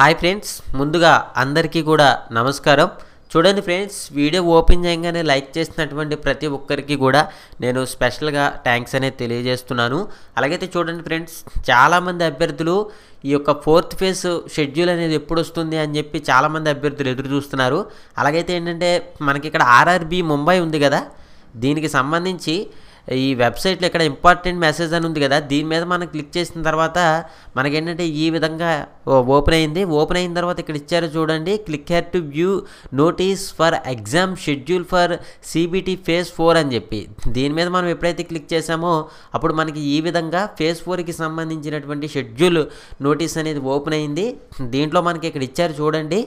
hi friends ముందుగా అందరికీ కూడా నమస్కారం చూడండి ఫ్రెండ్స్ వీడియో ఓపెన్ చేయగానే లైక్ చేసినటువంటి ప్రతి ఒక్కరికి కూడా నేను స్పెషల్గా థ్యాంక్స్ అనేది తెలియజేస్తున్నాను అలాగైతే చూడండి ఫ్రెండ్స్ చాలామంది అభ్యర్థులు ఈ యొక్క ఫోర్త్ ఫేజ్ షెడ్యూల్ అనేది ఎప్పుడు వస్తుంది అని చెప్పి చాలామంది అభ్యర్థులు ఎదురు చూస్తున్నారు అలాగైతే ఏంటంటే మనకి ఇక్కడ ఆర్ఆర్బి ముంబై ఉంది కదా దీనికి సంబంధించి ఈ వెబ్సైట్లో ఇక్కడ ఇంపార్టెంట్ మెసేజ్ అని ఉంది కదా దీని మీద మనం క్లిక్ చేసిన తర్వాత మనకేంటంటే ఈ విధంగా ఓపెన్ అయింది ఓపెన్ అయిన తర్వాత ఇక్కడ ఇచ్చారు చూడండి click here to view notice for exam schedule for CBT phase four అని చెప్పి దీని మీద మనం ఎప్పుడైతే క్లిక్ చేసామో అప్పుడు మనకి ఈ విధంగా ఫేజ్ ఫోర్కి సంబంధించినటువంటి షెడ్యూల్ నోటీస్ అనేది ఓపెన్ అయింది దీంట్లో మనకి ఇక్కడ ఇచ్చారు చూడండి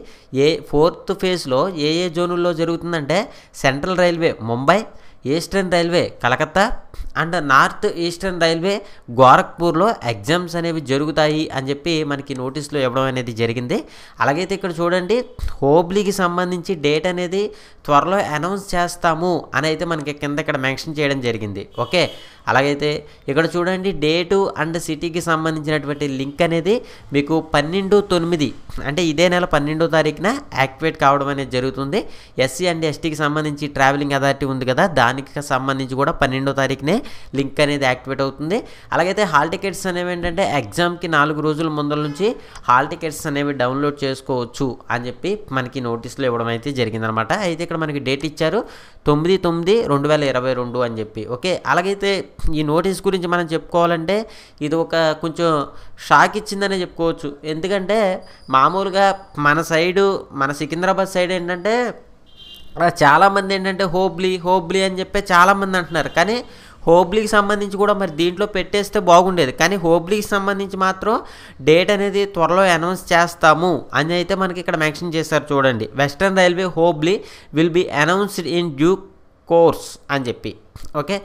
ఏ ఫోర్త్ ఫేజ్లో ఏ ఏ జోనుల్లో జరుగుతుందంటే central railway Mumbai eastern railway Calcutta and north eastern railway గోరఖ్పూర్లో ఎగ్జామ్స్ అనేవి జరుగుతాయి అని చెప్పి మనకి నోటీసులు ఇవ్వడం అనేది జరిగింది అలాగైతే ఇక్కడ చూడండి హోబ్లీకి సంబంధించి డేట్ అనేది త్వరలో అనౌన్స్ చేస్తాము అని అయితే మనకి కింద ఇక్కడ మెన్షన్ చేయడం జరిగింది ఓకే అలాగైతే ఇక్కడ చూడండి డేటు అండ్ సిటీకి సంబంధించినటువంటి లింక్ అనేది మీకు పన్నెండు తొమ్మిది అంటే ఇదే నెల పన్నెండో తారీఖున యాక్టివేట్ కావడం అనేది జరుగుతుంది ఎస్సీ అండ్ ఎస్టీకి సంబంధించి ట్రావెలింగ్ అథారిటీ ఉంది కదా దానికి సంబంధించి కూడా పన్నెండో తారీఖునే లింక్ అనేది యాక్టివేట్ అవుతుంది అలాగైతే హాల్ టికెట్స్ అనేవి ఏంటంటే ఎగ్జామ్కి నాలుగు రోజుల ముందల నుంచి హాల్ టికెట్స్ అనేవి డౌన్లోడ్ చేసుకోవచ్చు అని చెప్పి మనకి నోటీసులు ఇవ్వడం అయితే జరిగిందనమాట అయితే ఇక్కడ మనకి డేట్ ఇచ్చారు తొమ్మిది తొమ్మిది రెండు వేల ఇరవై రెండు అని చెప్పి ఓకే అలాగైతే ఈ నోటీస్ గురించి మనం చెప్పుకోవాలంటే ఇది ఒక కొంచెం షాక్ ఇచ్చిందనే చెప్పుకోవచ్చు ఎందుకంటే మామూలుగా మన సైడు మన సికింద్రాబాద్ సైడ్ ఏంటంటే చాలామంది ఏంటంటే హోబ్లీ హోబ్లీ అని చెప్పి చాలామంది అంటున్నారు కానీ హోబ్లీకి సంబంధించి కూడా మరి దీంట్లో పెట్టేస్తే బాగుండేది కానీ హోబ్లీకి సంబంధించి మాత్రం డేట్ అనేది త్వరలో అనౌన్స్ చేస్తాము అని అయితే మనకి ఇక్కడ మెన్షన్ చేశారు చూడండి వెస్ట్రన్ రైల్వే హోబ్లీ will be announced in due course అని చెప్పి ఓకే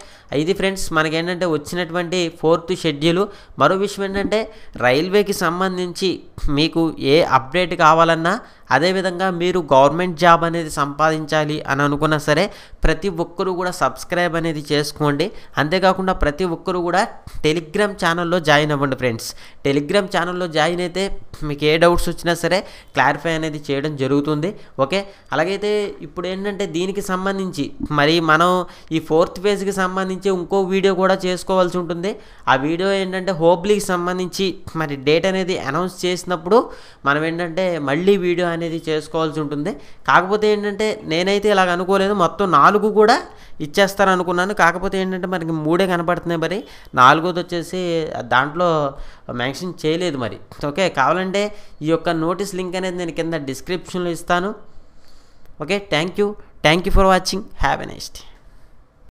ఇది ఫ్రెండ్స్ మనకేంటంటే వచ్చినటువంటి ఫోర్త్ షెడ్యూల్ మరో విషయం ఏంటంటే రైల్వేకి సంబంధించి మీకు ఏ అప్డేట్ కావాలన్నా అదేవిధంగా మీరు గవర్నమెంట్ జాబ్ అనేది సంపాదించాలి అని అనుకున్నా సరే ప్రతి ఒక్కరూ కూడా సబ్స్క్రైబ్ అనేది చేసుకోండి అంతేకాకుండా ప్రతి ఒక్కరూ కూడా టెలిగ్రామ్ ఛానల్లో జాయిన్ అవ్వండి ఫ్రెండ్స్ టెలిగ్రామ్ ఛానల్లో జాయిన్ అయితే మీకు ఏ డౌట్స్ వచ్చినా సరే క్లారిఫై అనేది చేయడం జరుగుతుంది ఓకే అలాగైతే ఇప్పుడు ఏంటంటే దీనికి సంబంధించి మరి మనం ఈ ఫోర్త్ ఫోర్త్ ఫేజ్కి సంబంధించి ఇంకో వీడియో కూడా చేసుకోవాల్సి ఉంటుంది ఆ వీడియో ఏంటంటే హోబ్లీకి సంబంధించి మరి డేట్ అనేది అనౌన్స్ చేసినప్పుడు మనం ఏంటంటే మళ్ళీ వీడియో అనేది చేసుకోవాల్సి ఉంటుంది కాకపోతే ఏంటంటే నేనైతే ఇలాగ అనుకోలేదు మొత్తం నాలుగు కూడా ఇచ్చేస్తారు అనుకున్నాను కాకపోతే ఏంటంటే మనకి మూడే కనపడుతున్నాయి మరి నాలుగోది వచ్చేసి దాంట్లో మెన్షన్ చేయలేదు మరి ఓకే కావాలంటే ఈ యొక్క నోటీస్ లింక్ అనేది నేను కింద డిస్క్రిప్షన్లో ఇస్తాను okay thank you thank you for watching have a next